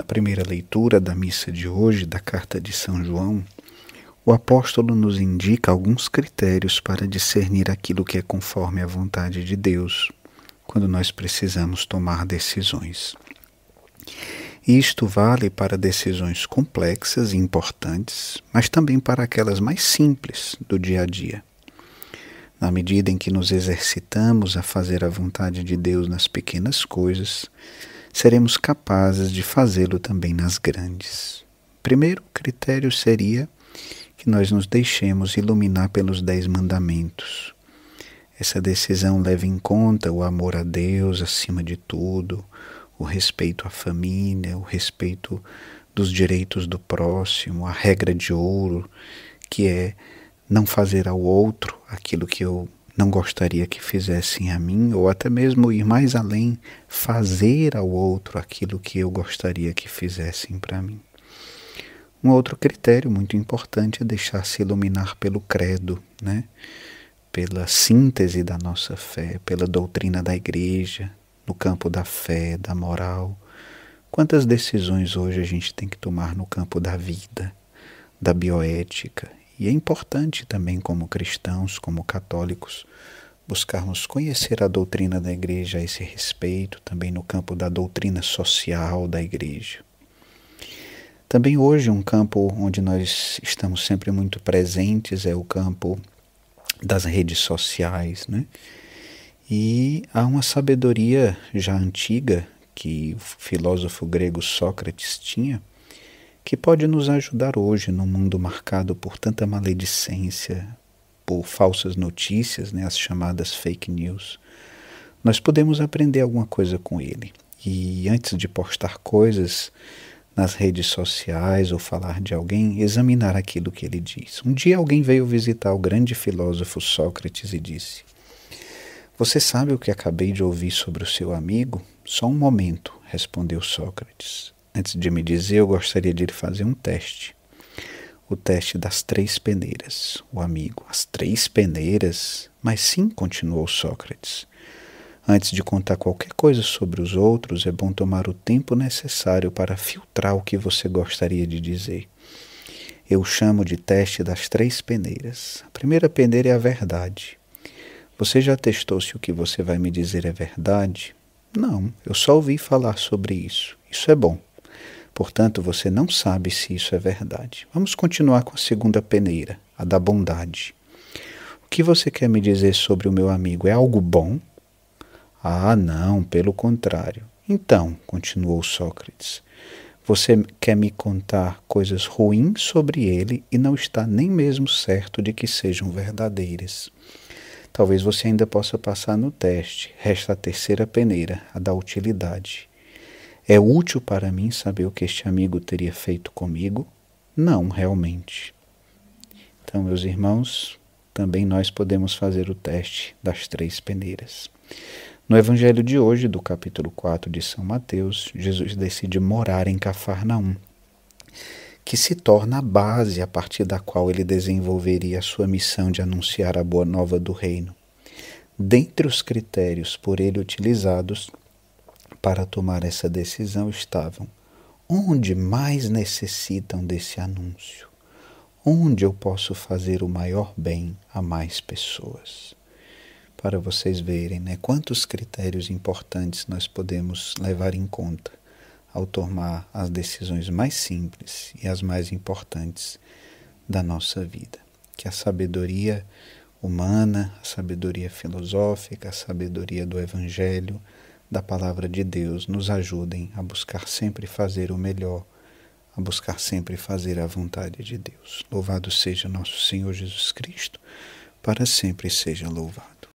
Na primeira leitura da missa de hoje, da carta de São João, o apóstolo nos indica alguns critérios para discernir aquilo que é conforme à vontade de Deus quando nós precisamos tomar decisões. Isto vale para decisões complexas e importantes, mas também para aquelas mais simples do dia a dia. Na medida em que nos exercitamos a fazer a vontade de Deus nas pequenas coisas, seremos capazes de fazê-lo também nas grandes. Primeiro critério seria que nós nos deixemos iluminar pelos dez mandamentos. Essa decisão leva em conta o amor a Deus acima de tudo, o respeito à família, o respeito dos direitos do próximo, a regra de ouro, que é não fazer ao outro aquilo que eu não gostaria que fizessem a mim, ou até mesmo ir mais além, fazer ao outro aquilo que eu gostaria que fizessem para mim. Um outro critério muito importante é deixar-se iluminar pelo credo, né? pela síntese da nossa fé, pela doutrina da igreja, no campo da fé, da moral. Quantas decisões hoje a gente tem que tomar no campo da vida, da bioética e é importante também, como cristãos, como católicos, buscarmos conhecer a doutrina da igreja a esse respeito, também no campo da doutrina social da igreja. Também hoje, um campo onde nós estamos sempre muito presentes é o campo das redes sociais, né? E há uma sabedoria já antiga que o filósofo grego Sócrates tinha, que pode nos ajudar hoje num mundo marcado por tanta maledicência, por falsas notícias, né, as chamadas fake news. Nós podemos aprender alguma coisa com ele. E antes de postar coisas nas redes sociais ou falar de alguém, examinar aquilo que ele diz. Um dia alguém veio visitar o grande filósofo Sócrates e disse: Você sabe o que acabei de ouvir sobre o seu amigo? Só um momento, respondeu Sócrates. Antes de me dizer, eu gostaria de lhe fazer um teste. O teste das três peneiras. O amigo, as três peneiras? Mas sim, continuou Sócrates. Antes de contar qualquer coisa sobre os outros, é bom tomar o tempo necessário para filtrar o que você gostaria de dizer. Eu chamo de teste das três peneiras. A primeira peneira é a verdade. Você já testou se o que você vai me dizer é verdade? Não, eu só ouvi falar sobre isso. Isso é bom. Portanto, você não sabe se isso é verdade. Vamos continuar com a segunda peneira, a da bondade. O que você quer me dizer sobre o meu amigo? É algo bom? Ah, não, pelo contrário. Então, continuou Sócrates, você quer me contar coisas ruins sobre ele e não está nem mesmo certo de que sejam verdadeiras. Talvez você ainda possa passar no teste. Resta a terceira peneira, a da utilidade. É útil para mim saber o que este amigo teria feito comigo? Não, realmente. Então, meus irmãos, também nós podemos fazer o teste das três peneiras. No evangelho de hoje, do capítulo 4 de São Mateus, Jesus decide morar em Cafarnaum, que se torna a base a partir da qual ele desenvolveria a sua missão de anunciar a boa nova do reino. Dentre os critérios por ele utilizados, para tomar essa decisão estavam onde mais necessitam desse anúncio, onde eu posso fazer o maior bem a mais pessoas. Para vocês verem né, quantos critérios importantes nós podemos levar em conta ao tomar as decisões mais simples e as mais importantes da nossa vida. Que é a sabedoria humana, a sabedoria filosófica, a sabedoria do Evangelho, da palavra de Deus nos ajudem a buscar sempre fazer o melhor, a buscar sempre fazer a vontade de Deus. Louvado seja nosso Senhor Jesus Cristo, para sempre seja louvado.